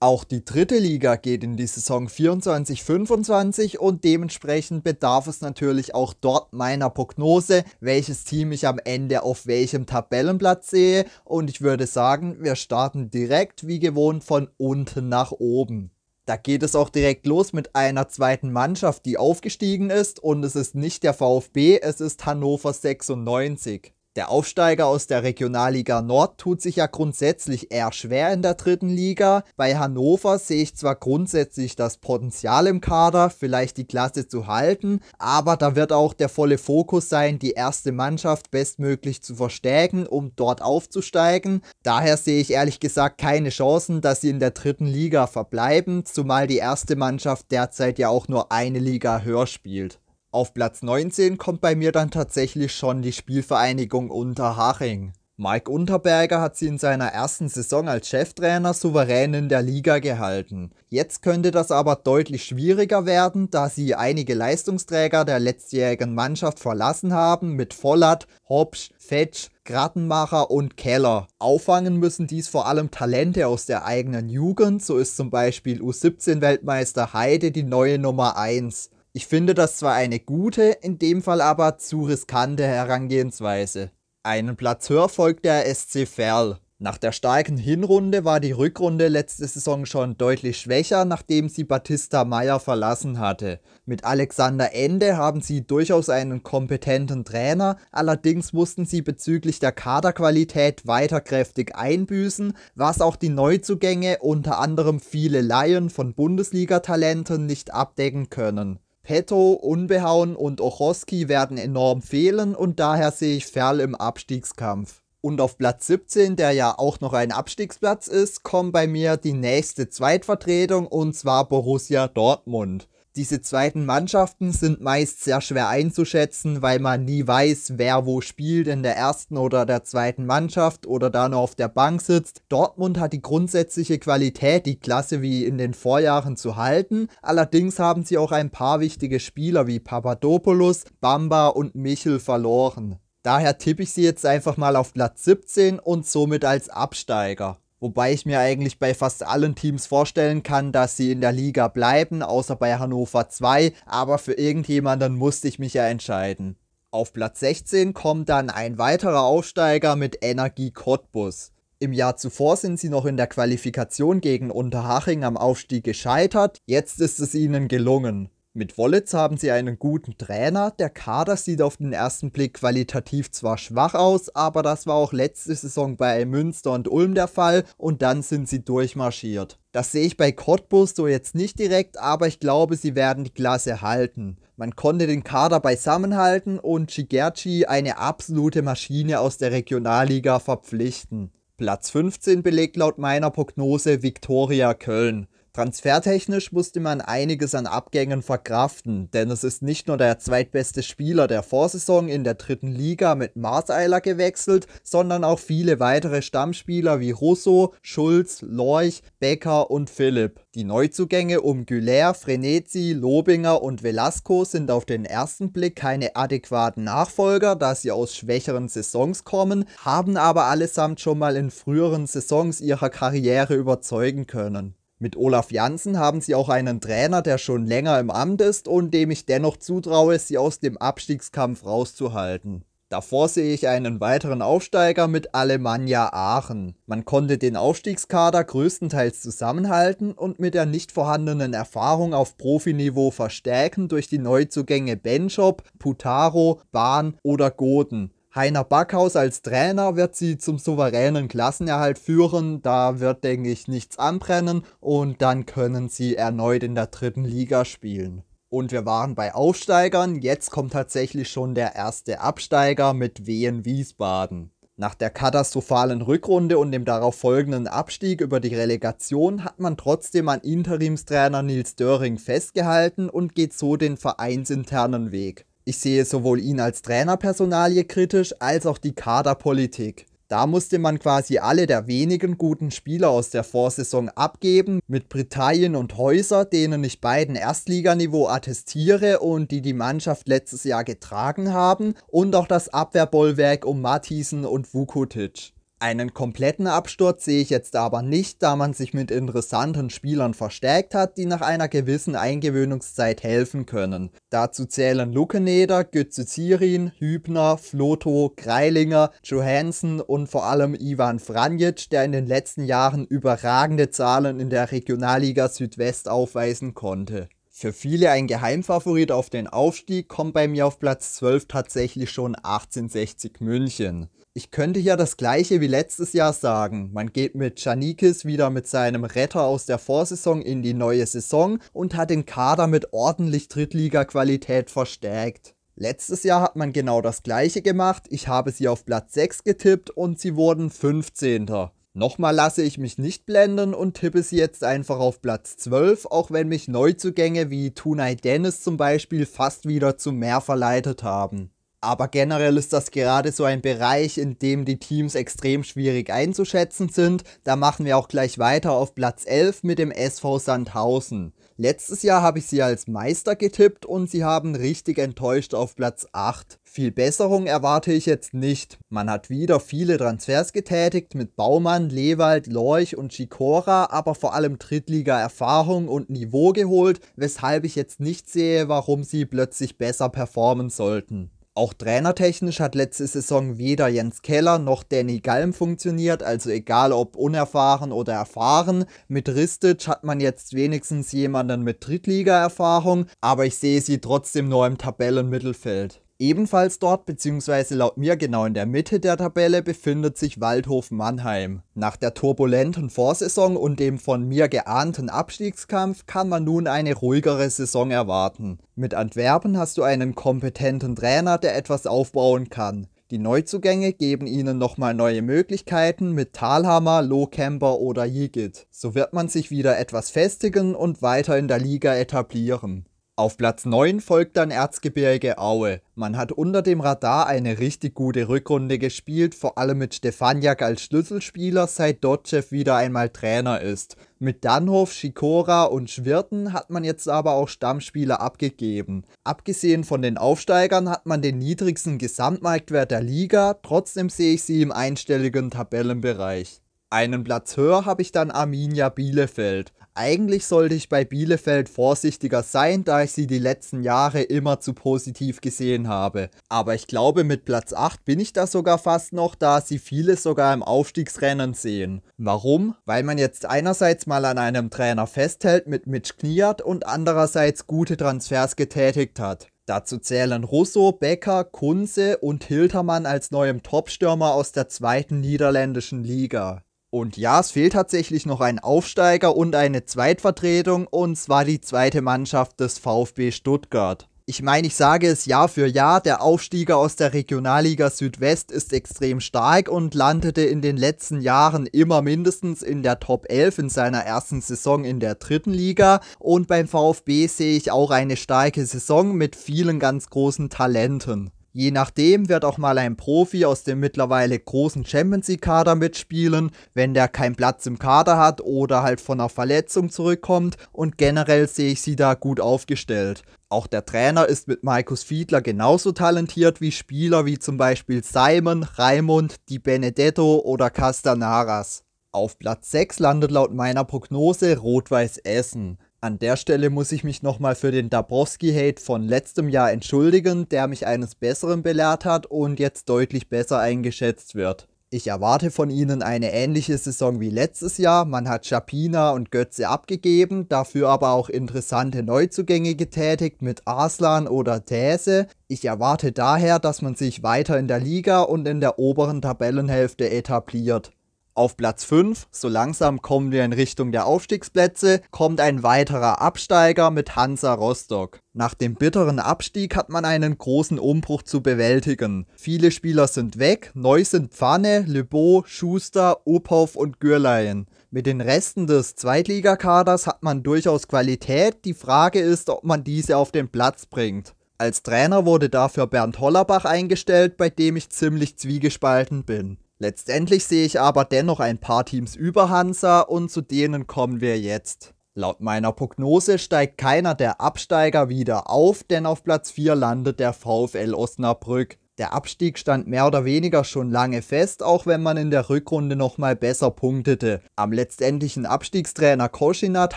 Auch die dritte Liga geht in die Saison 24-25 und dementsprechend bedarf es natürlich auch dort meiner Prognose, welches Team ich am Ende auf welchem Tabellenplatz sehe. Und ich würde sagen, wir starten direkt wie gewohnt von unten nach oben. Da geht es auch direkt los mit einer zweiten Mannschaft, die aufgestiegen ist und es ist nicht der VfB, es ist Hannover 96. Der Aufsteiger aus der Regionalliga Nord tut sich ja grundsätzlich eher schwer in der dritten Liga. Bei Hannover sehe ich zwar grundsätzlich das Potenzial im Kader, vielleicht die Klasse zu halten, aber da wird auch der volle Fokus sein, die erste Mannschaft bestmöglich zu verstärken, um dort aufzusteigen. Daher sehe ich ehrlich gesagt keine Chancen, dass sie in der dritten Liga verbleiben, zumal die erste Mannschaft derzeit ja auch nur eine Liga höher spielt. Auf Platz 19 kommt bei mir dann tatsächlich schon die Spielvereinigung Unterhaching. Mike Unterberger hat sie in seiner ersten Saison als Cheftrainer souverän in der Liga gehalten. Jetzt könnte das aber deutlich schwieriger werden, da sie einige Leistungsträger der letztjährigen Mannschaft verlassen haben mit Vollert, Hopsch, Fetsch, Grattenmacher und Keller. Auffangen müssen dies vor allem Talente aus der eigenen Jugend, so ist zum Beispiel U17-Weltmeister Heide die neue Nummer 1. Ich finde das zwar eine gute, in dem Fall aber zu riskante Herangehensweise. Einen Platz höher folgt der SC Verl. Nach der starken Hinrunde war die Rückrunde letzte Saison schon deutlich schwächer, nachdem sie Batista Meyer verlassen hatte. Mit Alexander Ende haben sie durchaus einen kompetenten Trainer, allerdings mussten sie bezüglich der Kaderqualität weiter kräftig einbüßen, was auch die Neuzugänge, unter anderem viele Laien von Bundesliga-Talenten, nicht abdecken können. Petto, Unbehauen und Ochoski werden enorm fehlen und daher sehe ich Ferl im Abstiegskampf. Und auf Platz 17, der ja auch noch ein Abstiegsplatz ist, kommt bei mir die nächste Zweitvertretung und zwar Borussia Dortmund diese zweiten Mannschaften sind meist sehr schwer einzuschätzen, weil man nie weiß, wer wo spielt in der ersten oder der zweiten Mannschaft oder da nur auf der Bank sitzt. Dortmund hat die grundsätzliche Qualität, die Klasse wie in den Vorjahren zu halten. Allerdings haben sie auch ein paar wichtige Spieler wie Papadopoulos, Bamba und Michel verloren. Daher tippe ich sie jetzt einfach mal auf Platz 17 und somit als Absteiger. Wobei ich mir eigentlich bei fast allen Teams vorstellen kann, dass sie in der Liga bleiben, außer bei Hannover 2, aber für irgendjemanden musste ich mich ja entscheiden. Auf Platz 16 kommt dann ein weiterer Aufsteiger mit Energie Cottbus. Im Jahr zuvor sind sie noch in der Qualifikation gegen Unterhaching am Aufstieg gescheitert, jetzt ist es ihnen gelungen. Mit Wollitz haben sie einen guten Trainer. Der Kader sieht auf den ersten Blick qualitativ zwar schwach aus, aber das war auch letzte Saison bei Münster und Ulm der Fall und dann sind sie durchmarschiert. Das sehe ich bei Cottbus so jetzt nicht direkt, aber ich glaube, sie werden die Klasse halten. Man konnte den Kader beisammenhalten und Shigerchi eine absolute Maschine aus der Regionalliga verpflichten. Platz 15 belegt laut meiner Prognose Viktoria Köln. Transfertechnisch musste man einiges an Abgängen verkraften, denn es ist nicht nur der zweitbeste Spieler der Vorsaison in der dritten Liga mit Marseiler gewechselt, sondern auch viele weitere Stammspieler wie Russo, Schulz, Lorch, Becker und Philipp. Die Neuzugänge um Güler, Frenetzi, Lobinger und Velasco sind auf den ersten Blick keine adäquaten Nachfolger, da sie aus schwächeren Saisons kommen, haben aber allesamt schon mal in früheren Saisons ihrer Karriere überzeugen können. Mit Olaf Janssen haben sie auch einen Trainer, der schon länger im Amt ist und dem ich dennoch zutraue, sie aus dem Abstiegskampf rauszuhalten. Davor sehe ich einen weiteren Aufsteiger mit Alemannia Aachen. Man konnte den Aufstiegskader größtenteils zusammenhalten und mit der nicht vorhandenen Erfahrung auf Profiniveau verstärken durch die Neuzugänge Benchop, Putaro, Bahn oder Goden. Heiner Backhaus als Trainer wird sie zum souveränen Klassenerhalt führen. Da wird, denke ich, nichts anbrennen und dann können sie erneut in der dritten Liga spielen. Und wir waren bei Aufsteigern, jetzt kommt tatsächlich schon der erste Absteiger mit Wehen Wiesbaden. Nach der katastrophalen Rückrunde und dem darauf folgenden Abstieg über die Relegation hat man trotzdem an Interimstrainer Nils Döring festgehalten und geht so den vereinsinternen Weg. Ich sehe sowohl ihn als Trainerpersonalie kritisch als auch die Kaderpolitik. Da musste man quasi alle der wenigen guten Spieler aus der Vorsaison abgeben, mit Britannien und Häuser, denen ich beiden Erstliganiveau attestiere und die die Mannschaft letztes Jahr getragen haben, und auch das Abwehrbollwerk um Mathisen und Vukotic. Einen kompletten Absturz sehe ich jetzt aber nicht, da man sich mit interessanten Spielern verstärkt hat, die nach einer gewissen Eingewöhnungszeit helfen können. Dazu zählen Lukeneder, Götze-Zirin, Hübner, Floto, Greilinger, Johansen und vor allem Ivan Franjic, der in den letzten Jahren überragende Zahlen in der Regionalliga Südwest aufweisen konnte für viele ein Geheimfavorit auf den Aufstieg, kommt bei mir auf Platz 12 tatsächlich schon 1860 München. Ich könnte ja das gleiche wie letztes Jahr sagen. Man geht mit Janikis wieder mit seinem Retter aus der Vorsaison in die neue Saison und hat den Kader mit ordentlich Drittliga-Qualität verstärkt. Letztes Jahr hat man genau das gleiche gemacht. Ich habe sie auf Platz 6 getippt und sie wurden 15. Nochmal lasse ich mich nicht blenden und tippe sie jetzt einfach auf Platz 12, auch wenn mich Neuzugänge wie Tunay Dennis zum Beispiel fast wieder zu mehr verleitet haben. Aber generell ist das gerade so ein Bereich, in dem die Teams extrem schwierig einzuschätzen sind. Da machen wir auch gleich weiter auf Platz 11 mit dem SV Sandhausen. Letztes Jahr habe ich sie als Meister getippt und sie haben richtig enttäuscht auf Platz 8. Viel Besserung erwarte ich jetzt nicht. Man hat wieder viele Transfers getätigt mit Baumann, Lewald, Lorch und Chikora, aber vor allem Drittliga-Erfahrung und Niveau geholt, weshalb ich jetzt nicht sehe, warum sie plötzlich besser performen sollten. Auch trainertechnisch hat letzte Saison weder Jens Keller noch Danny Galm funktioniert, also egal ob unerfahren oder erfahren. Mit Ristic hat man jetzt wenigstens jemanden mit Drittliga-Erfahrung, aber ich sehe sie trotzdem nur im Tabellenmittelfeld. Ebenfalls dort bzw. laut mir genau in der Mitte der Tabelle befindet sich Waldhof Mannheim. Nach der turbulenten Vorsaison und dem von mir geahnten Abstiegskampf kann man nun eine ruhigere Saison erwarten. Mit Antwerpen hast du einen kompetenten Trainer, der etwas aufbauen kann. Die Neuzugänge geben ihnen nochmal neue Möglichkeiten mit Talhammer, Lohkemper oder Jigit. So wird man sich wieder etwas festigen und weiter in der Liga etablieren. Auf Platz 9 folgt dann Erzgebirge Aue. Man hat unter dem Radar eine richtig gute Rückrunde gespielt, vor allem mit Stefaniak als Schlüsselspieler, seit Dotchev wieder einmal Trainer ist. Mit Danhof, Schikora und Schwirten hat man jetzt aber auch Stammspieler abgegeben. Abgesehen von den Aufsteigern hat man den niedrigsten Gesamtmarktwert der Liga, trotzdem sehe ich sie im einstelligen Tabellenbereich. Einen Platz höher habe ich dann Arminia Bielefeld. Eigentlich sollte ich bei Bielefeld vorsichtiger sein, da ich sie die letzten Jahre immer zu positiv gesehen habe. Aber ich glaube, mit Platz 8 bin ich da sogar fast noch, da sie viele sogar im Aufstiegsrennen sehen. Warum? Weil man jetzt einerseits mal an einem Trainer festhält mit Mitch Kniat und andererseits gute Transfers getätigt hat. Dazu zählen Russo, Becker, Kunze und Hiltermann als neuem Topstürmer aus der zweiten niederländischen Liga. Und ja, es fehlt tatsächlich noch ein Aufsteiger und eine Zweitvertretung, und zwar die zweite Mannschaft des VfB Stuttgart. Ich meine, ich sage es Jahr für Jahr, der Aufstieger aus der Regionalliga Südwest ist extrem stark und landete in den letzten Jahren immer mindestens in der Top 11 in seiner ersten Saison in der dritten Liga und beim VfB sehe ich auch eine starke Saison mit vielen ganz großen Talenten. Je nachdem wird auch mal ein Profi aus dem mittlerweile großen Champions League Kader mitspielen, wenn der keinen Platz im Kader hat oder halt von einer Verletzung zurückkommt und generell sehe ich sie da gut aufgestellt. Auch der Trainer ist mit Markus Fiedler genauso talentiert wie Spieler wie zum Beispiel Simon, Raimund, Di Benedetto oder Castanaras. Auf Platz 6 landet laut meiner Prognose Rot-Weiß Essen. An der Stelle muss ich mich nochmal für den Dabrowski-Hate von letztem Jahr entschuldigen, der mich eines Besseren belehrt hat und jetzt deutlich besser eingeschätzt wird. Ich erwarte von ihnen eine ähnliche Saison wie letztes Jahr. Man hat Schapina und Götze abgegeben, dafür aber auch interessante Neuzugänge getätigt mit Arslan oder Thäse. Ich erwarte daher, dass man sich weiter in der Liga und in der oberen Tabellenhälfte etabliert. Auf Platz 5, so langsam kommen wir in Richtung der Aufstiegsplätze, kommt ein weiterer Absteiger mit Hansa Rostock. Nach dem bitteren Abstieg hat man einen großen Umbruch zu bewältigen. Viele Spieler sind weg, neu sind Pfanne, Lebeau, Schuster, Uphoff und Gürlein. Mit den Resten des Zweitligakaders hat man durchaus Qualität, die Frage ist, ob man diese auf den Platz bringt. Als Trainer wurde dafür Bernd Hollerbach eingestellt, bei dem ich ziemlich zwiegespalten bin. Letztendlich sehe ich aber dennoch ein paar Teams über Hansa und zu denen kommen wir jetzt. Laut meiner Prognose steigt keiner der Absteiger wieder auf, denn auf Platz 4 landet der VfL Osnabrück. Der Abstieg stand mehr oder weniger schon lange fest, auch wenn man in der Rückrunde nochmal besser punktete. Am letztendlichen Abstiegstrainer Koschinat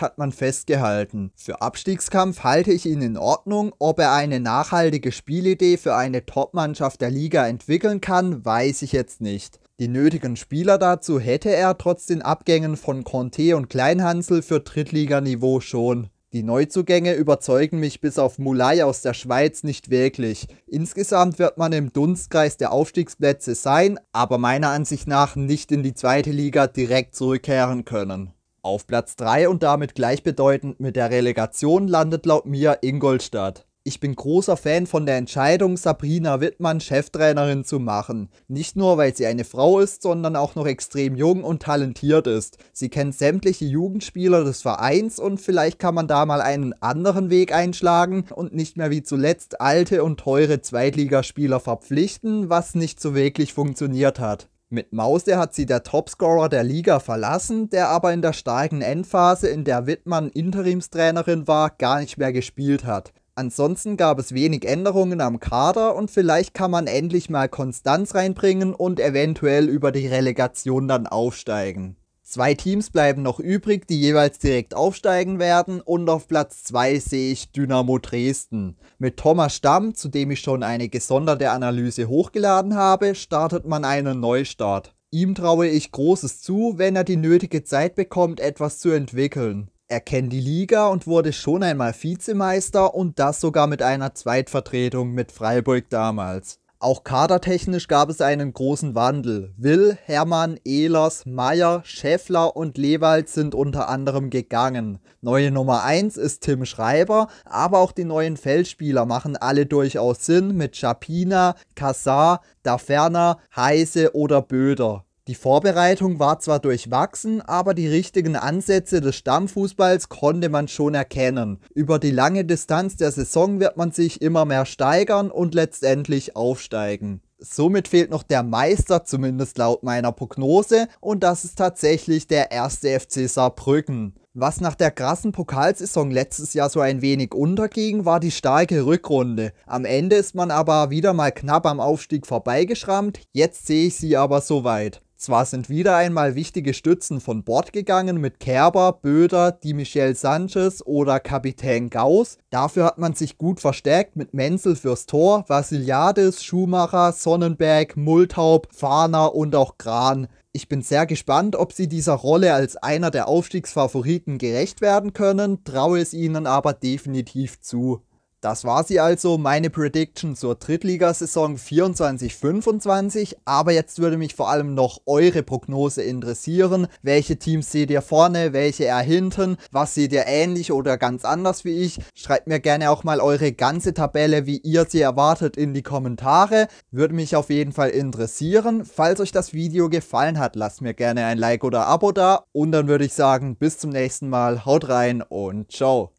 hat man festgehalten. Für Abstiegskampf halte ich ihn in Ordnung, ob er eine nachhaltige Spielidee für eine Topmannschaft der Liga entwickeln kann, weiß ich jetzt nicht. Die nötigen Spieler dazu hätte er trotz den Abgängen von Conte und Kleinhansel für Drittliganiveau schon. Die Neuzugänge überzeugen mich bis auf Mulai aus der Schweiz nicht wirklich. Insgesamt wird man im Dunstkreis der Aufstiegsplätze sein, aber meiner Ansicht nach nicht in die zweite Liga direkt zurückkehren können. Auf Platz 3 und damit gleichbedeutend mit der Relegation landet laut mir Ingolstadt. Ich bin großer Fan von der Entscheidung, Sabrina Wittmann Cheftrainerin zu machen. Nicht nur, weil sie eine Frau ist, sondern auch noch extrem jung und talentiert ist. Sie kennt sämtliche Jugendspieler des Vereins und vielleicht kann man da mal einen anderen Weg einschlagen und nicht mehr wie zuletzt alte und teure Zweitligaspieler verpflichten, was nicht so wirklich funktioniert hat. Mit Mause hat sie der Topscorer der Liga verlassen, der aber in der starken Endphase, in der Wittmann Interimstrainerin war, gar nicht mehr gespielt hat. Ansonsten gab es wenig Änderungen am Kader und vielleicht kann man endlich mal Konstanz reinbringen und eventuell über die Relegation dann aufsteigen. Zwei Teams bleiben noch übrig, die jeweils direkt aufsteigen werden und auf Platz 2 sehe ich Dynamo Dresden. Mit Thomas Stamm, zu dem ich schon eine gesonderte Analyse hochgeladen habe, startet man einen Neustart. Ihm traue ich Großes zu, wenn er die nötige Zeit bekommt, etwas zu entwickeln. Er kennt die Liga und wurde schon einmal Vizemeister und das sogar mit einer Zweitvertretung mit Freiburg damals. Auch kadertechnisch gab es einen großen Wandel. Will, Hermann, Ehlers, Meyer, Schäffler und Lewald sind unter anderem gegangen. Neue Nummer 1 ist Tim Schreiber, aber auch die neuen Feldspieler machen alle durchaus Sinn mit Schapina, Kassar, Daferner, Heise oder Böder. Die Vorbereitung war zwar durchwachsen, aber die richtigen Ansätze des Stammfußballs konnte man schon erkennen. Über die lange Distanz der Saison wird man sich immer mehr steigern und letztendlich aufsteigen. Somit fehlt noch der Meister, zumindest laut meiner Prognose, und das ist tatsächlich der erste FC Saarbrücken. Was nach der krassen Pokalsaison letztes Jahr so ein wenig unterging, war die starke Rückrunde. Am Ende ist man aber wieder mal knapp am Aufstieg vorbeigeschrammt, jetzt sehe ich sie aber soweit. Zwar sind wieder einmal wichtige Stützen von Bord gegangen mit Kerber, Böder, die Michel Sanchez oder Kapitän Gauss. Dafür hat man sich gut verstärkt mit Menzel fürs Tor, Vasiliades, Schumacher, Sonnenberg, Multhaub, Fahner und auch Kran. Ich bin sehr gespannt, ob sie dieser Rolle als einer der Aufstiegsfavoriten gerecht werden können, traue es ihnen aber definitiv zu. Das war sie also, meine Prediction zur Drittligasaison 24-25, aber jetzt würde mich vor allem noch eure Prognose interessieren. Welche Teams seht ihr vorne, welche eher hinten, was seht ihr ähnlich oder ganz anders wie ich? Schreibt mir gerne auch mal eure ganze Tabelle, wie ihr sie erwartet, in die Kommentare. Würde mich auf jeden Fall interessieren. Falls euch das Video gefallen hat, lasst mir gerne ein Like oder Abo da und dann würde ich sagen, bis zum nächsten Mal, haut rein und ciao.